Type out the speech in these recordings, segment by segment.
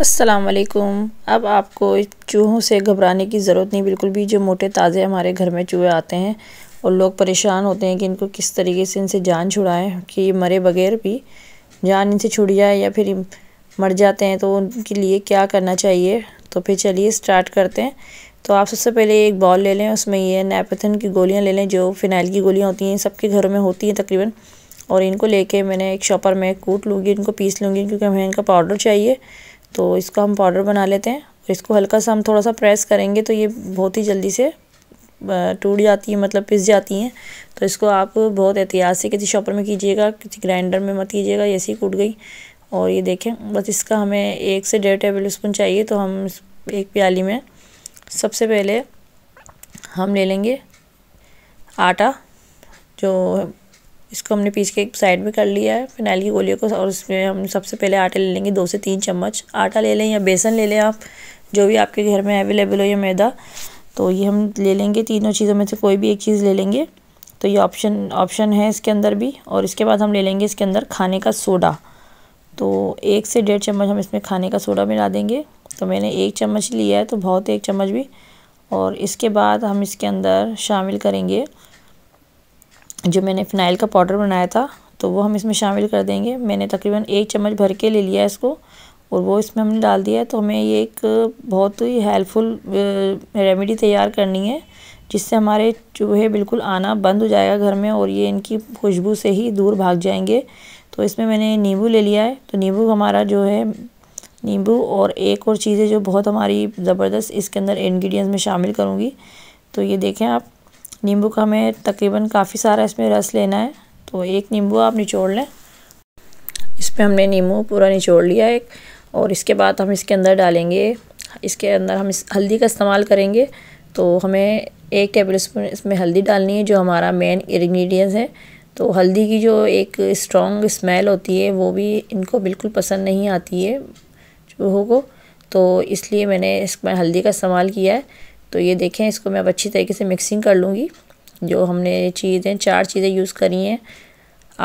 असलकुम अब आपको चूहों से घबराने की ज़रूरत नहीं बिल्कुल भी जो मोटे ताज़े हमारे घर में चूहे आते हैं और लोग परेशान होते हैं कि इनको किस तरीके से इनसे जान छुड़ाएं कि ये मरे बगैर भी जान इनसे छुड़ जाए या फिर मर जाते हैं तो उनके लिए क्या करना चाहिए तो फिर चलिए स्टार्ट करते हैं तो आप सबसे पहले एक बॉल ले लें उसमें ये नैपथन की गोलियाँ ले लें जो फिनाइल की गोलियाँ होती हैं सबके घरों में होती हैं तकरीबन और इनको लेके मैंने एक शॉपर में कूट लूँगी इनको पीस लूँगी क्योंकि हमें इनका पाउडर चाहिए तो इसका हम पाउडर बना लेते हैं और इसको हल्का सा हम थोड़ा सा प्रेस करेंगे तो ये बहुत ही जल्दी से टूट जाती है मतलब पिस जाती हैं तो इसको आप बहुत एहतियात से किसी शॉपर में कीजिएगा किसी ग्राइंडर में मत कीजिएगा ये ऐसी कूट गई और ये देखें बस इसका हमें एक से डेढ़ टेबल स्पून चाहिए तो हम एक प्याली में सबसे पहले हम ले लेंगे आटा जो इसको हमने पीस के एक साइड में कर लिया है फिनाइल की गोलियों को और उसमें हम सबसे पहले आटे ले लेंगे दो से तीन चम्मच आटा ले लें या बेसन ले लें आप जो भी आपके घर में अवेलेबल हो या मैदा तो ये हम ले लेंगे तीनों चीज़ों में से कोई भी एक चीज़ ले लेंगे तो ये ऑप्शन ऑप्शन है इसके अंदर भी और इसके बाद हम ले लेंगे इसके अंदर खाने का सोडा तो एक से डेढ़ चम्मच हम इसमें खाने का सोडा मिला देंगे तो मैंने एक चम्मच लिया है तो बहुत एक चम्मच भी और इसके बाद हम इसके अंदर शामिल करेंगे जो मैंने फ़िनाइल का पाउडर बनाया था तो वो हम इसमें शामिल कर देंगे मैंने तकरीबन एक चम्मच भर के ले लिया है इसको और वो इसमें हमने डाल दिया है तो हमें ये एक बहुत ही हेल्पफुल रेमेडी तैयार करनी है जिससे हमारे चूहे बिल्कुल आना बंद हो जाएगा घर में और ये इनकी खुशबू से ही दूर भाग जाएंगे तो इसमें मैंने नींबू ले लिया है तो नींबू हमारा जो है नींबू और एक और चीज़ें जो बहुत हमारी ज़बरदस्त इसके अंदर इन्ग्रीडियंट्स में शामिल करूँगी तो ये देखें आप नींबू का हमें तकरीबन काफ़ी सारा इसमें रस लेना है तो एक नींबू आप निचोड़ लें इस पर हमने नींबू पूरा निचोड़ लिया एक और इसके बाद हम इसके अंदर डालेंगे इसके अंदर हम इस हल्दी का इस्तेमाल करेंगे तो हमें एक टेबल स्पून इसमें हल्दी डालनी है जो हमारा मेन इन्ग्रीडियंट्स है तो हल्दी की जो एक स्ट्रॉन्ग स्मेल होती है वो भी इनको बिल्कुल पसंद नहीं आती है चूहों को तो इसलिए मैंने इसमें हल्दी का इस्तेमाल किया है तो ये देखें इसको मैं अब अच्छी तरीके से मिक्सिंग कर लूँगी जो हमने चीज़ें चार चीज़ें यूज़ करी हैं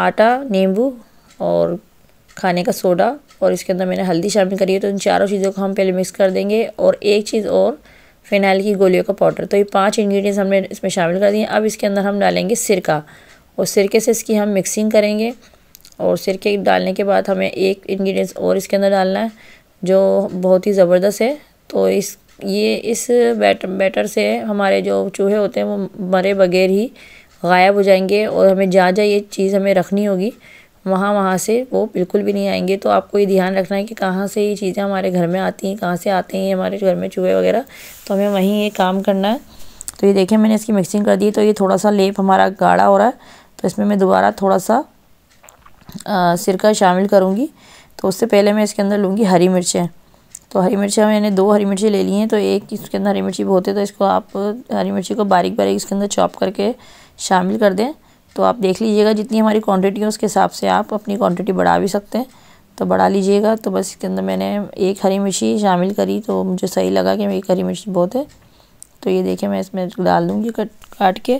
आटा नींबू और खाने का सोडा और इसके अंदर मैंने हल्दी शामिल करी है तो इन चारों चीज़ों को हम पहले मिक्स कर देंगे और एक चीज़ और फिनाइल की गोलियों का पाउडर तो ये पांच इंग्रेडिएंट्स हमने इसमें शामिल कर दिए अब इसके अंदर हम डालेंगे सिरका और सिरके से इसकी हम मिक्सिंग करेंगे और सिरके डालने के बाद हमें एक इंग्रेडिएंट्स और इसके अंदर डालना है जो बहुत ही ज़बरदस्त है तो इस ये इस बैट बैटर से हमारे जो चूहे होते हैं वो मरे बगैर ही गायब हो जाएंगे और हमें जहाँ जहाँ ये चीज़ हमें रखनी होगी वहाँ वहाँ से वो बिल्कुल भी नहीं आएंगे तो आपको ये ध्यान रखना है कि कहाँ से ये चीज़ें हमारे घर में आती हैं कहाँ से आते हैं हमारे घर में चूहे वगैरह तो हमें वहीं ये काम करना है तो ये देखें मैंने इसकी मिक्सिंग कर दी तो ये थोड़ा सा लेप हमारा गाढ़ा हो रहा है तो इसमें मैं दोबारा थोड़ा सा सिरका शामिल करूँगी तो उससे पहले मैं इसके अंदर लूँगी हरी मिर्चें तो हरी मिर्ची मैंने दो हरी मिर्ची ले ली हैं तो एक इसके अंदर हरी मिर्ची बहुत है तो इसको आप हरी मिर्ची को बारीक बारीक इसके अंदर चॉप करके शामिल कर दें तो आप देख लीजिएगा जितनी हमारी क्वांटिटी है उसके हिसाब से आप अपनी क्वांटिटी बढ़ा भी सकते हैं तो बढ़ा लीजिएगा तो बस इसके अंदर मैंने एक हरी मिर्ची शामिल करी तो मुझे सही लगा कि एक हरी मिर्ची बहुत है तो ये देखिए मैं इसमें डाल दूँगी कट काट के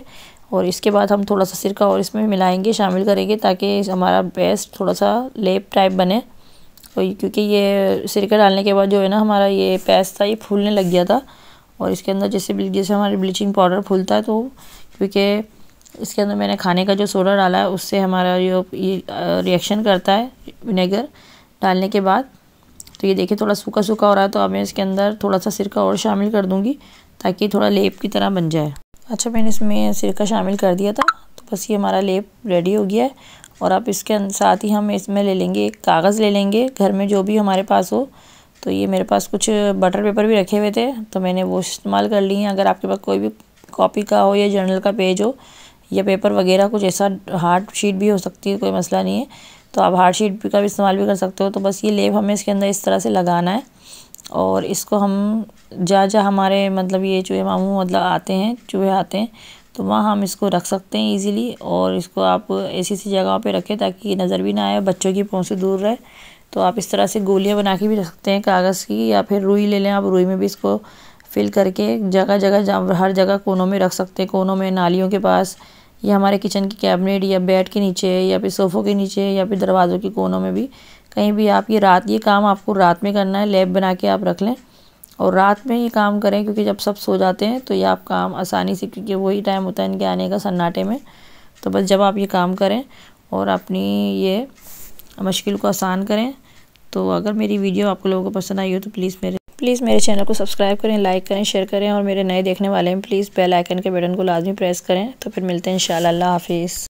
और इसके बाद हम थोड़ा सा सिरका और इसमें मिलाएंगे शामिल करेंगे ताकि हमारा बेस्ट थोड़ा सा लेप टाइप बने और क्योंकि ये सिरका डालने के बाद जो है ना हमारा ये पैस था ये फूलने लग गया था और इसके अंदर जैसे जैसे हमारे ब्लीचिंग पाउडर फूलता है तो क्योंकि इसके अंदर मैंने खाने का जो सोडा डाला है उससे हमारा जो ये रिएक्शन करता है विनेगर डालने के बाद तो ये देखिए थोड़ा सूखा सूखा हो रहा है तो अब मैं इसके अंदर थोड़ा सा सिरका और शामिल कर दूँगी ताकि थोड़ा लेप की तरह बन जाए अच्छा मैंने इसमें सिरका शामिल कर दिया था बस ये हमारा लेप रेडी हो गया है और आप इसके साथ ही हम इसमें ले लेंगे एक कागज़ ले लेंगे घर में जो भी हमारे पास हो तो ये मेरे पास कुछ बटर पेपर भी रखे हुए थे तो मैंने वो इस्तेमाल कर ली हैं अगर आपके पास कोई भी कॉपी का हो या जर्नल का पेज हो या पेपर वगैरह कुछ ऐसा हार्ड शीट भी हो सकती है कोई मसला नहीं है तो आप हार्ड शीट का भी इस्तेमाल भी कर सकते हो तो बस ये लेप हमें इसके अंदर इस तरह से लगाना है और इसको हम जहाँ जहाँ हमारे मतलब ये चूहे मामू मतलब आते हैं चूहे आते हैं तो वहाँ हम इसको रख सकते हैं इजीली और इसको आप ऐसी सी जगह पे रखें ताकि नज़र भी ना आए बच्चों की पहुँच से दूर रहे तो आप इस तरह से गोलियाँ बना के भी रख सकते हैं कागज़ की या फिर रुई ले लें आप रुई में भी इसको फिल करके जगह जगह हर जगह कोनों में रख सकते हैं कोनों में नालियों के पास या हमारे किचन की कैबिनेट या बेड के नीचे या फिर सोफ़ों के नीचे या फिर दरवाज़ों के कोनों में भी कहीं भी आप ये रात ये काम आपको रात में करना है लेब बना के आप रख लें और रात में ही काम करें क्योंकि जब सब सो जाते हैं तो ये आप काम आसानी से क्योंकि वही टाइम होता है इनके आने का सन्नाटे में तो बस जब आप ये काम करें और अपनी ये मुश्किल को आसान करें तो अगर मेरी वीडियो आपको लोगों को पसंद आई हो तो प्लीज़ मेरे प्लीज़ मेरे चैनल को सब्सक्राइब करें लाइक करें शेयर करें और मेरे नए देखने वाले हैं प्लीज़ बेल आइकन के बटन को लाजमी प्रेस करें तो फिर मिलते हैं इन हाफिज़